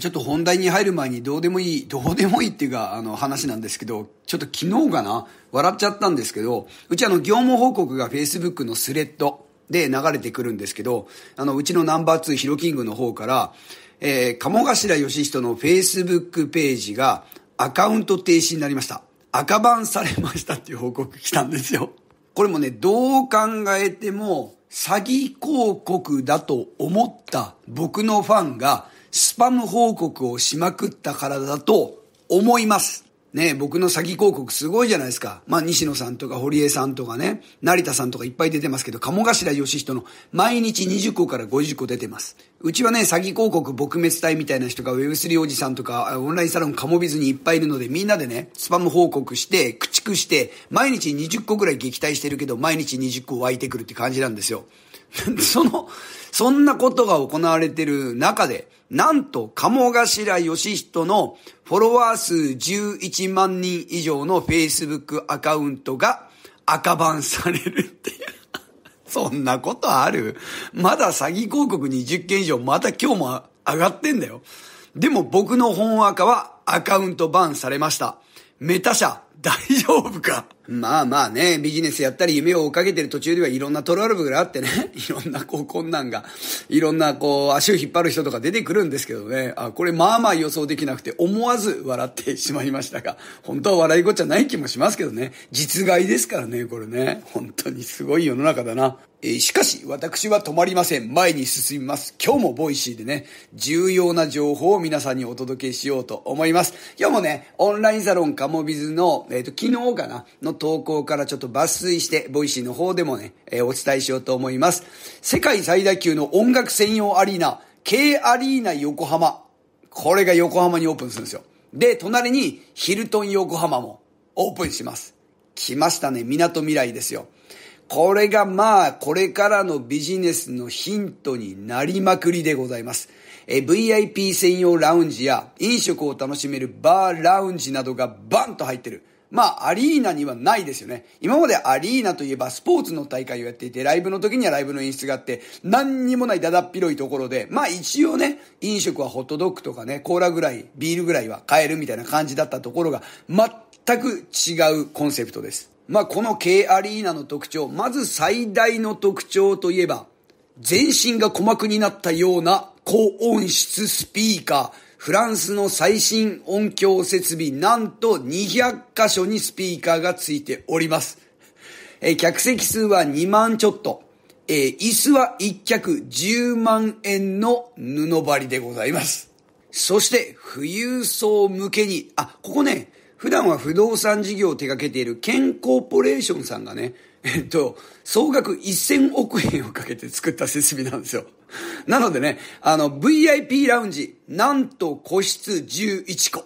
ちょっと本題に入る前にどうでもいい、どうでもいいっていうか、あの話なんですけど、ちょっと昨日かな笑っちゃったんですけど、うちあの業務報告が Facebook のスレッドで流れてくるんですけど、あの、うちのナンバー2ヒロキングの方から、えー、鴨頭義人の Facebook ページがアカウント停止になりました。赤バンされましたっていう報告来たんですよ。これもね、どう考えても詐欺広告だと思った僕のファンが、スパム報告をしまくったからだと思います。ね僕の詐欺広告すごいじゃないですか。まあ、西野さんとか堀江さんとかね、成田さんとかいっぱい出てますけど、鴨頭義人の毎日20個から50個出てます。うちはね、詐欺広告撲滅隊みたいな人が Web3 おじさんとか、オンラインサロンカモビズにいっぱいいるので、みんなでね、スパム報告して、駆逐して、毎日20個ぐらい撃退してるけど、毎日20個湧いてくるって感じなんですよ。その、そんなことが行われてる中で、なんと、鴨頭義人のフォロワー数11万人以上の Facebook アカウントが赤番されるっていう。そんなことあるまだ詐欺広告20件以上、また今日も上がってんだよ。でも僕の本赤はアカウントバンされました。メタ社、大丈夫かまあまあね、ビジネスやったり夢を追っかけてる途中ではいろんなトラブルがあってね、いろんなこう困難が、いろんなこう足を引っ張る人とか出てくるんですけどね、あ、これまあまあ予想できなくて思わず笑ってしまいましたが、本当は笑いごっちゃない気もしますけどね、実害ですからね、これね、本当にすごい世の中だな。えー、しかし、私は止まりません。前に進みます。今日もボイシーでね、重要な情報を皆さんにお届けしようと思います。今日もね、オンラインサロンカモビズの、えっ、ー、と、昨日かな、の投稿からちょっと抜粋して、ボイシーの方でもね、えー、お伝えしようと思います。世界最大級の音楽専用アリーナ、K アリーナ横浜。これが横浜にオープンするんですよ。で、隣にヒルトン横浜もオープンします。来ましたね、港未来ですよ。これがまあ、これからのビジネスのヒントになりまくりでございます。え、VIP 専用ラウンジや飲食を楽しめるバーラウンジなどがバンと入ってる。まあ、アリーナにはないですよね。今までアリーナといえばスポーツの大会をやっていて、ライブの時にはライブの演出があって、何にもないだだっ広いところで、まあ一応ね、飲食はホットドッグとかね、コーラぐらい、ビールぐらいは買えるみたいな感じだったところが、全く違うコンセプトです。まあこの K アリーナの特徴、まず最大の特徴といえば、全身が鼓膜になったような高音質スピーカー、フランスの最新音響設備、なんと200箇所にスピーカーがついております。えー、客席数は2万ちょっと。えー、椅子は1脚10万円の布張りでございます。そして、富裕層向けに、あ、ここね、普段は不動産事業を手掛けている健コーポレーションさんがね、えっと、総額1000億円をかけて作った設備なんですよ。なのでね、あの、VIP ラウンジ、なんと個室11個。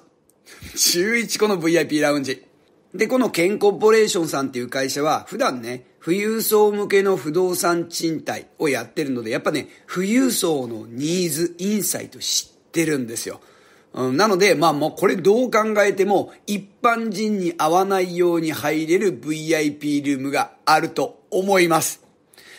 11個の VIP ラウンジ。で、このケンコーポレーションさんっていう会社は、普段ね、富裕層向けの不動産賃貸をやってるので、やっぱね、富裕層のニーズ、インサイト知ってるんですよ。うん、なので、まあもうこれどう考えても、一般人に合わないように入れる VIP ルームがあると思います。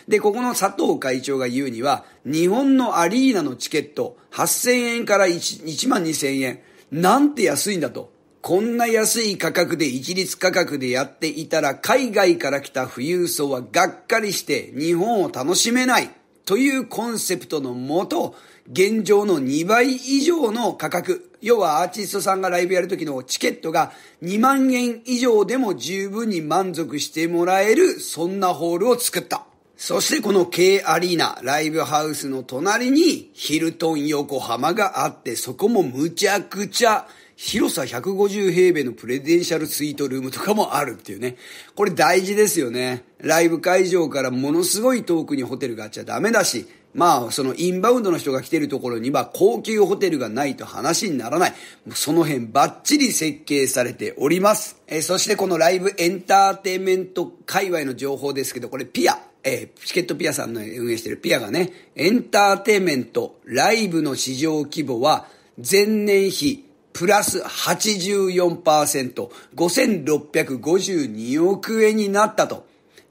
で、ここの佐藤会長が言うには、日本のアリーナのチケット、8000円から 1, 1万2000円。なんて安いんだと。こんな安い価格で一律価格でやっていたら海外から来た富裕層はがっかりして日本を楽しめないというコンセプトのもと現状の2倍以上の価格要はアーティストさんがライブやるときのチケットが2万円以上でも十分に満足してもらえるそんなホールを作った。そしてこの K アリーナ、ライブハウスの隣にヒルトン横浜があって、そこもむちゃくちゃ広さ150平米のプレデンシャルスイートルームとかもあるっていうね。これ大事ですよね。ライブ会場からものすごい遠くにホテルがあっちゃダメだし、まあ、そのインバウンドの人が来てるところには高級ホテルがないと話にならない。その辺バッチリ設計されております。えそしてこのライブエンターテインメント界隈の情報ですけど、これピア。えー、チケットピアさんの運営しているピアがね、エンターテイメント、ライブの市場規模は、前年比、プラス84%、5652億円になったと。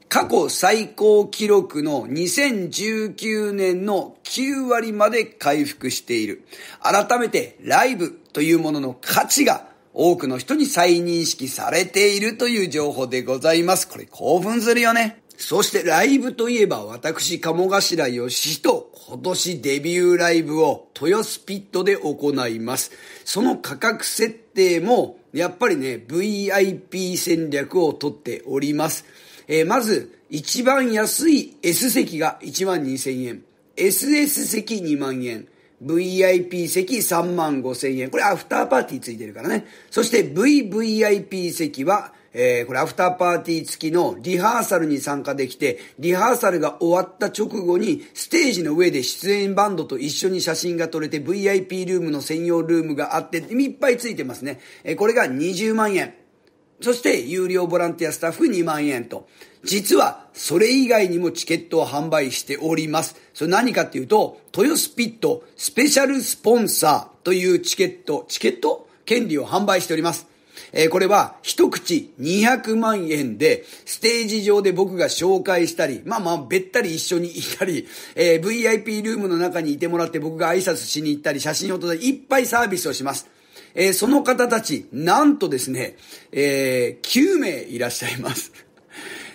過去最高記録の2019年の9割まで回復している。改めてライブというものの価値が多くの人に再認識されているという情報でございます。これ興奮するよね。そしてライブといえば私、鴨頭義人、今年デビューライブを豊洲ピットで行います。その価格設定も、やっぱりね、VIP 戦略をとっております。えー、まず、一番安い S 席が1万2000円。SS 席2万円。VIP 席3万5千円。これアフターパーティーついてるからね。そして VVIP 席はえー、これアフターパーティー付きのリハーサルに参加できて、リハーサルが終わった直後に、ステージの上で出演バンドと一緒に写真が撮れて、VIP ルームの専用ルームがあって、いっぱいついてますね。えー、これが20万円。そして、有料ボランティアスタッフ2万円と。実は、それ以外にもチケットを販売しております。それ何かっていうと、豊スピットスペシャルスポンサーというチケット、チケット権利を販売しております。えー、これは一口200万円で、ステージ上で僕が紹介したり、まあまあ、べったり一緒にいたり、えー、VIP ルームの中にいてもらって僕が挨拶しに行ったり、写真を撮ったり、いっぱいサービスをします。えー、その方たち、なんとですね、えー、9名いらっしゃいます。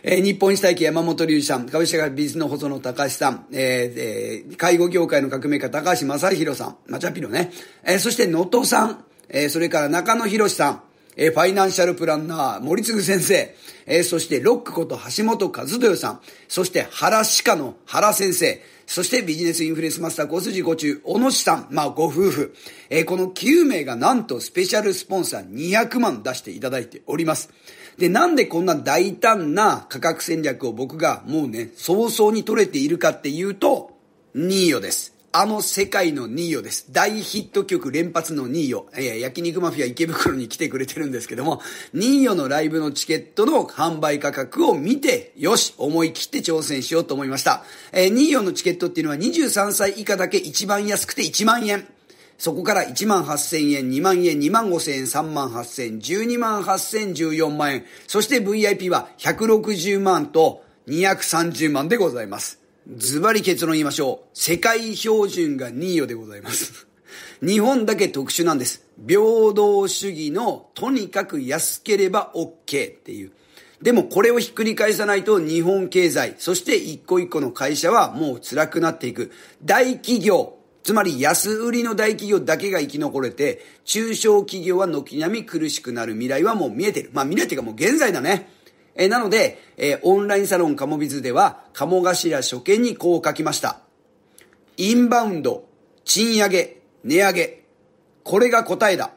えー、日本一大機山本隆二さん、株式会社ビズの細野隆さん、えー、えー、介護業界の革命家高橋正宏さん、マチャピロね、えー、そして能登さん、えー、それから中野博さん、えー、ファイナンシャルプランナー、森次先生、えー、そしてロックこと橋本和豊さん、そして原歯科の原先生、そしてビジネスインフルエンスマスター5筋5中、小野市さん、まあご夫婦、えー、この9名がなんとスペシャルスポンサー200万出していただいております。で、なんでこんな大胆な価格戦略を僕がもうね、早々に取れているかっていうと、ニーヨです。あの世界のニーヨです。大ヒット曲連発のニーヨ。えー、焼肉マフィア池袋に来てくれてるんですけども、ニーヨのライブのチケットの販売価格を見て、よし、思い切って挑戦しようと思いました。えー、ニーヨのチケットっていうのは23歳以下だけ一番安くて1万円。そこから1万8000円、2万円、2万5000円、3万8000円、12万8000、14万円。そして VIP は160万と230万でございます。ズバリ結論言いましょう。世界標準がニーでございます。日本だけ特殊なんです。平等主義のとにかく安ければ OK っていう。でもこれをひっくり返さないと日本経済、そして一個一個の会社はもう辛くなっていく。大企業、つまり安売りの大企業だけが生き残れて、中小企業は軒並み苦しくなる未来はもう見えてる。まあないっていうかもう現在だね。えなので、えオンラインサロンカモビズでは、鴨頭初見にこう書きました。インバウンド、賃上げ、値上げ。これが答えだ。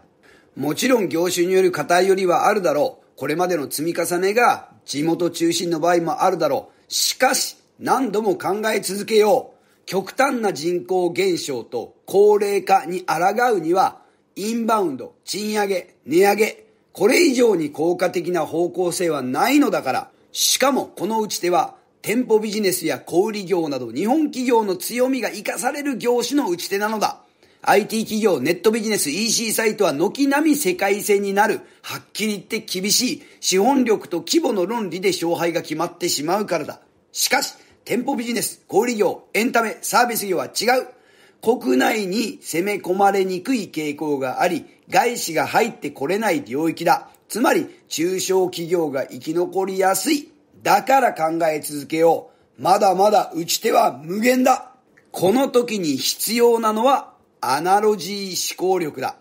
もちろん業種による偏りはあるだろう。これまでの積み重ねが地元中心の場合もあるだろう。しかし、何度も考え続けよう。極端な人口減少と高齢化に抗うには、インバウンド、賃上げ、値上げ、これ以上に効果的な方向性はないのだから、しかもこの打ち手は店舗ビジネスや小売業など日本企業の強みが活かされる業種の打ち手なのだ。IT 企業、ネットビジネス、EC サイトは軒並み世界線になる。はっきり言って厳しい。資本力と規模の論理で勝敗が決まってしまうからだ。しかし、店舗ビジネス、小売業、エンタメ、サービス業は違う。国内に攻め込まれにくい傾向があり、外資が入ってこれない領域だ。つまり、中小企業が生き残りやすい。だから考え続けよう。まだまだ打ち手は無限だ。この時に必要なのは、アナロジー思考力だ。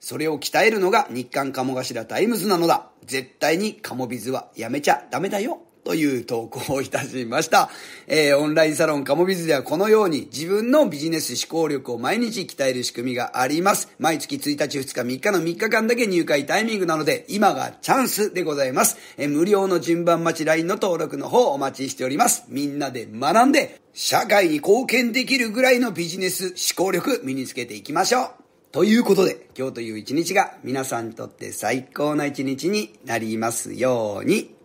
それを鍛えるのが日刊鴨頭タイムズなのだ。絶対に鴨ビズはやめちゃダメだよ。という投稿をいたしました。えー、オンラインサロンカモビズではこのように自分のビジネス思考力を毎日鍛える仕組みがあります。毎月1日、2日、3日の3日間だけ入会タイミングなので、今がチャンスでございます。えー、無料の順番待ち LINE の登録の方お待ちしております。みんなで学んで、社会に貢献できるぐらいのビジネス思考力身につけていきましょう。ということで、今日という一日が皆さんにとって最高な一日になりますように。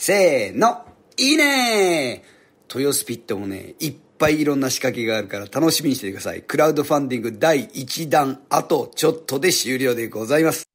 せーの、いいねー豊スピットもね、いっぱいいろんな仕掛けがあるから楽しみにしててください。クラウドファンディング第1弾、あとちょっとで終了でございます。